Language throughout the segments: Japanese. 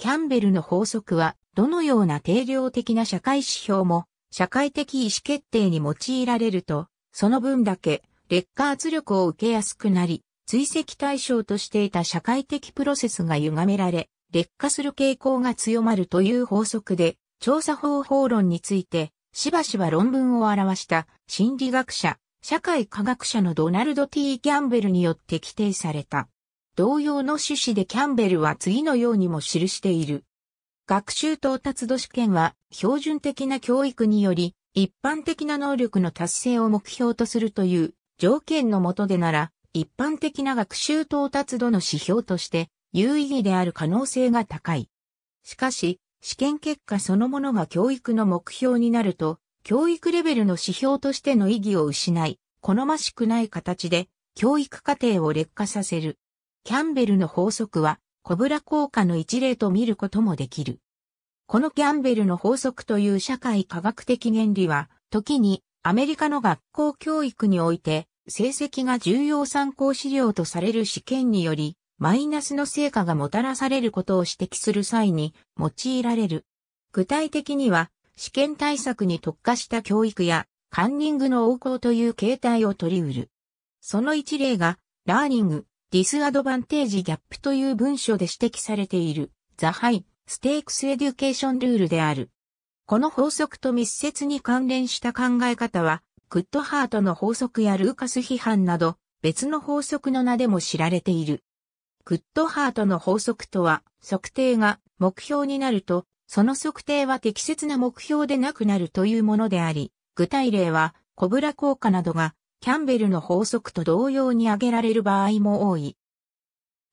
キャンベルの法則は、どのような定量的な社会指標も、社会的意思決定に用いられると、その分だけ劣化圧力を受けやすくなり、追跡対象としていた社会的プロセスが歪められ、劣化する傾向が強まるという法則で、調査方法論について、しばしば論文を表した心理学者、社会科学者のドナルド・ T・ ギャンベルによって規定された。同様の趣旨でキャンベルは次のようにも記している。学習到達度試験は標準的な教育により一般的な能力の達成を目標とするという条件のもとでなら一般的な学習到達度の指標として有意義である可能性が高い。しかし試験結果そのものが教育の目標になると教育レベルの指標としての意義を失い好ましくない形で教育過程を劣化させる。キャンベルの法則は、コブラ効果の一例と見ることもできる。このキャンベルの法則という社会科学的原理は、時にアメリカの学校教育において、成績が重要参考資料とされる試験により、マイナスの成果がもたらされることを指摘する際に用いられる。具体的には、試験対策に特化した教育や、カンニングの横行という形態を取り得る。その一例が、ラーニング、ディスアドバンテージギャップという文書で指摘されている、ザハイ、ステークスエデュケーションルールである。この法則と密接に関連した考え方は、グッドハートの法則やルーカス批判など、別の法則の名でも知られている。グッドハートの法則とは、測定が目標になると、その測定は適切な目標でなくなるというものであり、具体例は、コブラ効果などがキャンベルの法則と同様に挙げられる場合も多い。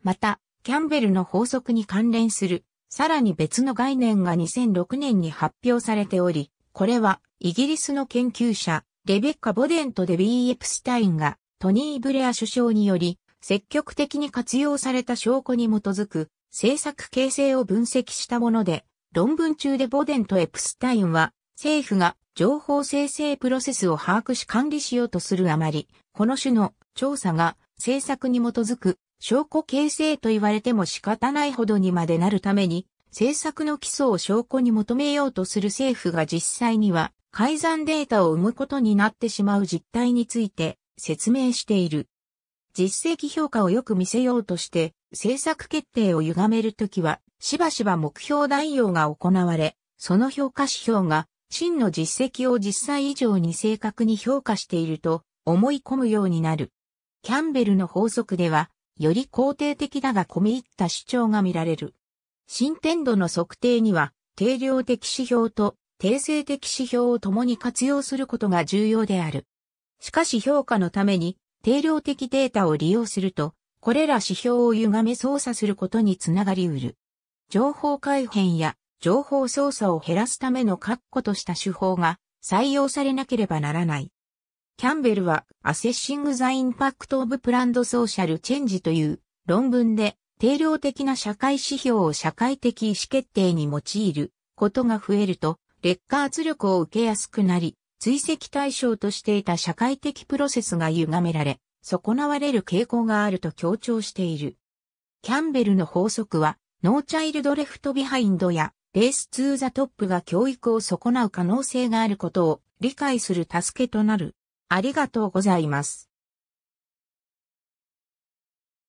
また、キャンベルの法則に関連する、さらに別の概念が2006年に発表されており、これはイギリスの研究者、レベッカ・ボデント・デビー・エプスタインがトニー・ブレア首相により積極的に活用された証拠に基づく政策形成を分析したもので、論文中でボデント・エプスタインは政府が情報生成プロセスを把握し管理しようとするあまり、この種の調査が政策に基づく証拠形成と言われても仕方ないほどにまでなるために、政策の基礎を証拠に求めようとする政府が実際には改ざんデータを生むことになってしまう実態について説明している。実績評価をよく見せようとして政策決定を歪めるときはしばしば目標内容が行われ、その評価指標が真の実績を実際以上に正確に評価していると思い込むようになる。キャンベルの法則では、より肯定的だが込み入った主張が見られる。進展度の測定には、定量的指標と定性的指標を共に活用することが重要である。しかし評価のために、定量的データを利用すると、これら指標を歪め操作することにつながりうる。情報改変や情報操作を減らすための確固とした手法が採用されなければならない。キャンベルは、アセッシング・ザ・インパクト・オブ・プランド・ソーシャル・チェンジという論文で、定量的な社会指標を社会的意思決定に用いることが増えると、劣化圧力を受けやすくなり、追跡対象としていた社会的プロセスが歪められ、損なわれる傾向があると強調している。キャンベルの法則は、ノーチャイルドレフトビハインドやレース・2ザ・トップが教育を損なう可能性があることを理解する助けとなる。ありがとうございます。